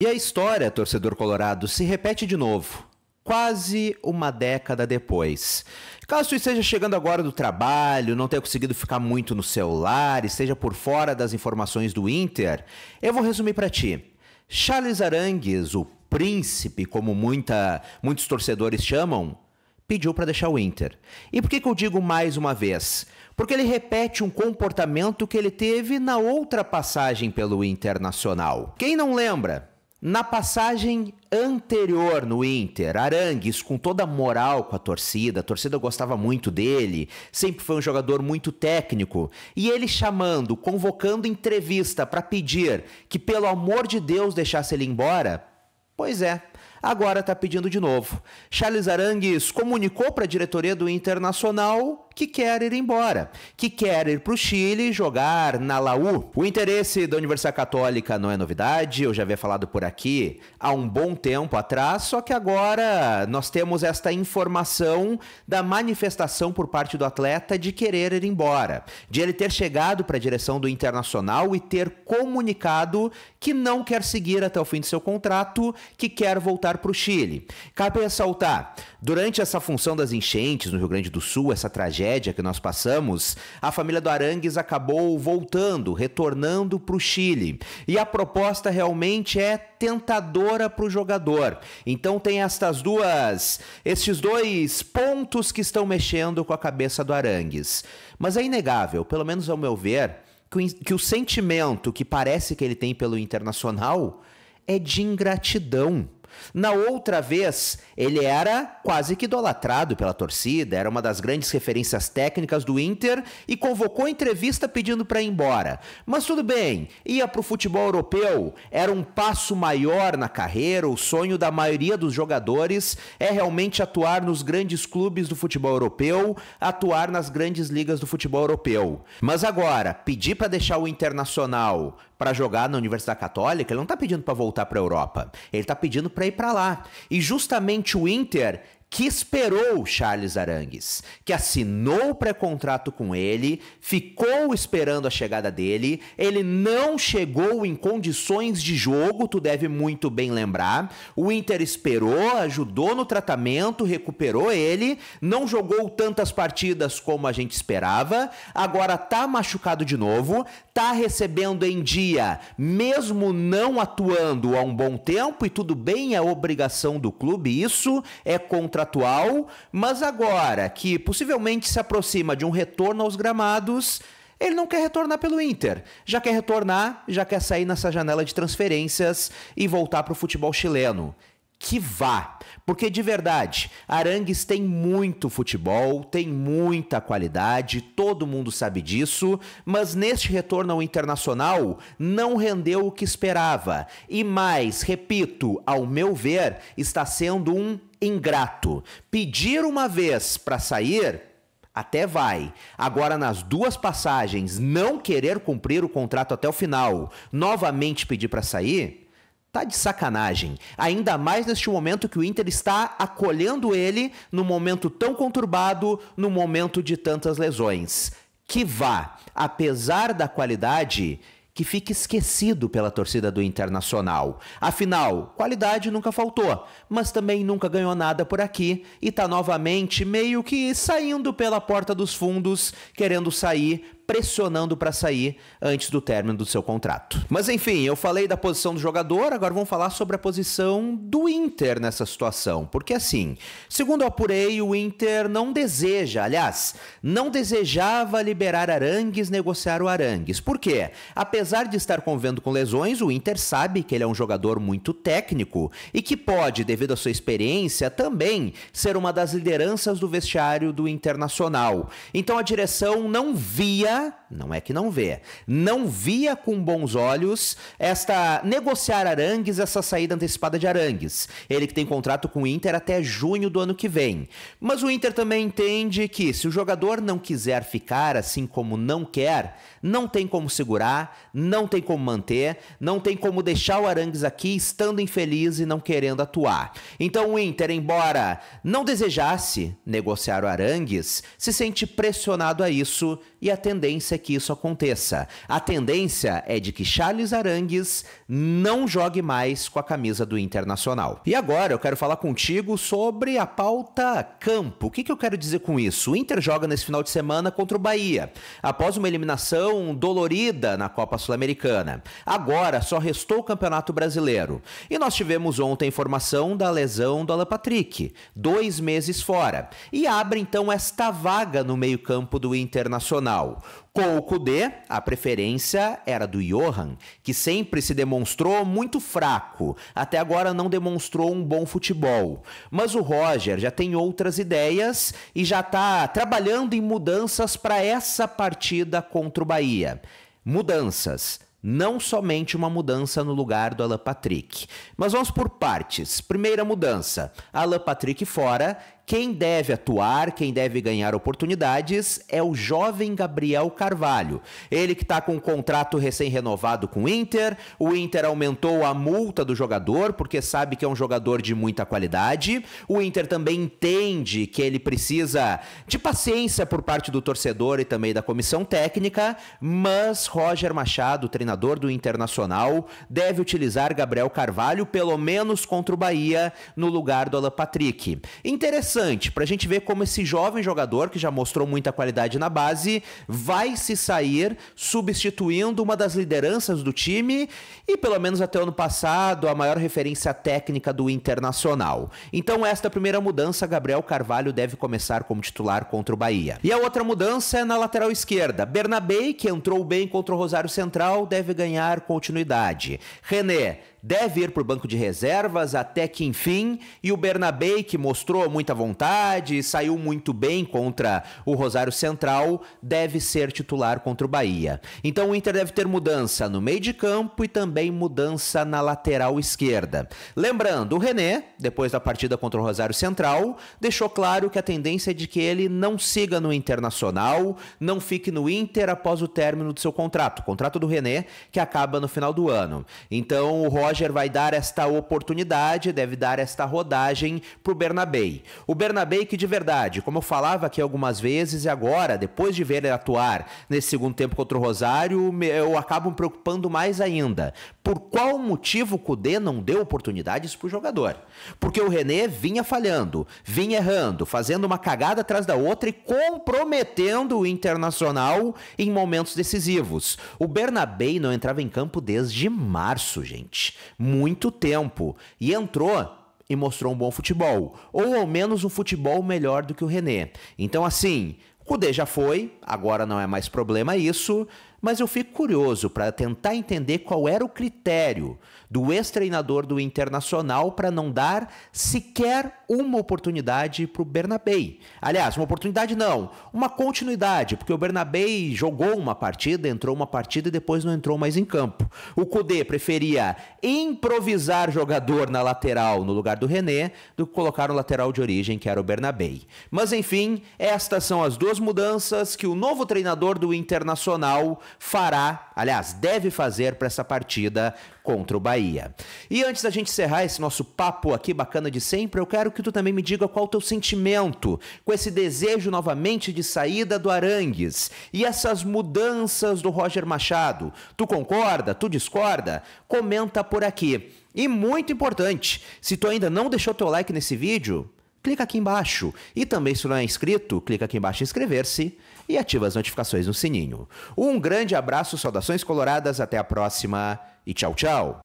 E a história, torcedor colorado, se repete de novo, quase uma década depois. Caso esteja chegando agora do trabalho, não tenha conseguido ficar muito no celular, esteja por fora das informações do Inter, eu vou resumir para ti. Charles Arangues, o príncipe, como muita, muitos torcedores chamam, pediu para deixar o Inter. E por que, que eu digo mais uma vez? Porque ele repete um comportamento que ele teve na outra passagem pelo Internacional. Quem não lembra? Na passagem anterior no Inter, Arangues, com toda a moral com a torcida, a torcida gostava muito dele, sempre foi um jogador muito técnico, e ele chamando, convocando entrevista para pedir que, pelo amor de Deus, deixasse ele embora? Pois é, agora está pedindo de novo. Charles Arangues comunicou para a diretoria do Internacional que quer ir embora, que quer ir para o Chile jogar na Laú. O interesse da Universidade Católica não é novidade, eu já havia falado por aqui há um bom tempo atrás, só que agora nós temos esta informação da manifestação por parte do atleta de querer ir embora, de ele ter chegado para a direção do Internacional e ter comunicado que não quer seguir até o fim de seu contrato, que quer voltar para o Chile. Cabe ressaltar, durante essa função das enchentes no Rio Grande do Sul, essa tragédia tragédia que nós passamos, a família do Arangues acabou voltando, retornando para o Chile. E a proposta realmente é tentadora para o jogador. Então tem estas duas, estes dois pontos que estão mexendo com a cabeça do Arangues. Mas é inegável, pelo menos ao meu ver, que o sentimento que parece que ele tem pelo Internacional é de ingratidão. Na outra vez, ele era quase que idolatrado pela torcida, era uma das grandes referências técnicas do Inter e convocou entrevista pedindo para ir embora. Mas tudo bem, ia para o futebol europeu, era um passo maior na carreira, o sonho da maioria dos jogadores é realmente atuar nos grandes clubes do futebol europeu, atuar nas grandes ligas do futebol europeu. Mas agora, pedir para deixar o Internacional para jogar na Universidade Católica, ele não tá pedindo para voltar para Europa. Ele tá pedindo para ir para lá. E justamente o Inter que esperou Charles Arangues, que assinou o pré-contrato com ele, ficou esperando a chegada dele, ele não chegou em condições de jogo, tu deve muito bem lembrar. O Inter esperou, ajudou no tratamento, recuperou ele, não jogou tantas partidas como a gente esperava, agora tá machucado de novo, tá recebendo em dia, mesmo não atuando há um bom tempo e tudo bem, é obrigação do clube isso, é contra contratual, mas agora que possivelmente se aproxima de um retorno aos gramados, ele não quer retornar pelo Inter. Já quer retornar, já quer sair nessa janela de transferências e voltar para o futebol chileno que vá. Porque de verdade, Arangues tem muito futebol, tem muita qualidade, todo mundo sabe disso, mas neste retorno ao internacional não rendeu o que esperava. E mais, repito, ao meu ver, está sendo um ingrato. Pedir uma vez para sair, até vai. Agora, nas duas passagens, não querer cumprir o contrato até o final, novamente pedir para sair. Tá de sacanagem. Ainda mais neste momento que o Inter está acolhendo ele num momento tão conturbado, num momento de tantas lesões. Que vá, apesar da qualidade, que fica esquecido pela torcida do Internacional. Afinal, qualidade nunca faltou, mas também nunca ganhou nada por aqui e está novamente meio que saindo pela porta dos fundos, querendo sair pressionando para sair antes do término do seu contrato. Mas enfim, eu falei da posição do jogador, agora vamos falar sobre a posição do Inter nessa situação. Porque assim, segundo eu apurei, o Inter não deseja, aliás, não desejava liberar Arangues, negociar o Arangues. Por quê? Apesar de estar convivendo com lesões, o Inter sabe que ele é um jogador muito técnico e que pode, devido à sua experiência, também ser uma das lideranças do vestiário do Internacional. Então a direção não via Hã? Não é que não vê. Não via com bons olhos esta negociar Arangues, essa saída antecipada de Arangues. Ele que tem contrato com o Inter até junho do ano que vem. Mas o Inter também entende que se o jogador não quiser ficar assim como não quer, não tem como segurar, não tem como manter, não tem como deixar o Arangues aqui estando infeliz e não querendo atuar. Então o Inter, embora não desejasse negociar o Arangues, se sente pressionado a isso e a tendência é que isso aconteça. A tendência é de que Charles Arangues não jogue mais com a camisa do Internacional. E agora eu quero falar contigo sobre a pauta campo. O que, que eu quero dizer com isso? O Inter joga nesse final de semana contra o Bahia, após uma eliminação dolorida na Copa Sul-Americana. Agora só restou o Campeonato Brasileiro. E nós tivemos ontem informação da lesão do Alan Patrick, dois meses fora. E abre então esta vaga no meio-campo do Internacional pouco de, a preferência era do Johan, que sempre se demonstrou muito fraco, até agora não demonstrou um bom futebol. Mas o Roger já tem outras ideias e já está trabalhando em mudanças para essa partida contra o Bahia. Mudanças não somente uma mudança no lugar do Alan Patrick. Mas vamos por partes. Primeira mudança: Alan Patrick fora quem deve atuar, quem deve ganhar oportunidades é o jovem Gabriel Carvalho. Ele que está com um contrato recém-renovado com o Inter. O Inter aumentou a multa do jogador porque sabe que é um jogador de muita qualidade. O Inter também entende que ele precisa de paciência por parte do torcedor e também da comissão técnica, mas Roger Machado, treinador do Internacional, deve utilizar Gabriel Carvalho pelo menos contra o Bahia no lugar do Alan Patrick. Interessante interessante para a gente ver como esse jovem jogador, que já mostrou muita qualidade na base, vai se sair substituindo uma das lideranças do time e, pelo menos até o ano passado, a maior referência técnica do Internacional. Então, esta primeira mudança, Gabriel Carvalho deve começar como titular contra o Bahia. E a outra mudança é na lateral esquerda. Bernabei, que entrou bem contra o Rosário Central, deve ganhar continuidade. René deve ir para o banco de reservas até que enfim. E o Bernabé, que mostrou muita vontade, e saiu muito bem contra o Rosário Central, deve ser titular contra o Bahia. Então o Inter deve ter mudança no meio de campo e também mudança na lateral esquerda. Lembrando, o René, depois da partida contra o Rosário Central, deixou claro que a tendência é de que ele não siga no Internacional, não fique no Inter após o término do seu contrato, o contrato do René, que acaba no final do ano. Então o Roy Roger vai dar esta oportunidade, deve dar esta rodagem para o Bernabei. O Bernabei que de verdade, como eu falava aqui algumas vezes e agora, depois de ver ele atuar nesse segundo tempo contra o Rosário, eu acabo me preocupando mais ainda. Por qual motivo o Cudê não deu oportunidades para o jogador? Porque o René vinha falhando, vinha errando, fazendo uma cagada atrás da outra e comprometendo o Internacional em momentos decisivos. O Bernabei não entrava em campo desde março, gente muito tempo e entrou e mostrou um bom futebol, ou ao menos um futebol melhor do que o René. Então assim, o Kudê já foi, agora não é mais problema isso. Mas eu fico curioso para tentar entender qual era o critério do ex-treinador do Internacional para não dar sequer uma oportunidade para o Bernabei. Aliás, uma oportunidade não, uma continuidade, porque o Bernabei jogou uma partida, entrou uma partida e depois não entrou mais em campo. O Cudê preferia improvisar jogador na lateral no lugar do René do que colocar o lateral de origem, que era o Bernabei. Mas enfim, estas são as duas mudanças que o novo treinador do Internacional fará, aliás, deve fazer para essa partida contra o Bahia. E antes da gente encerrar esse nosso papo aqui bacana de sempre, eu quero que tu também me diga qual o teu sentimento com esse desejo novamente de saída do Arangues e essas mudanças do Roger Machado. Tu concorda? Tu discorda? Comenta por aqui. E muito importante, se tu ainda não deixou teu like nesse vídeo, clica aqui embaixo. E também se não é inscrito, clica aqui embaixo em inscrever-se e ativa as notificações no sininho. Um grande abraço, saudações coloradas, até a próxima e tchau, tchau!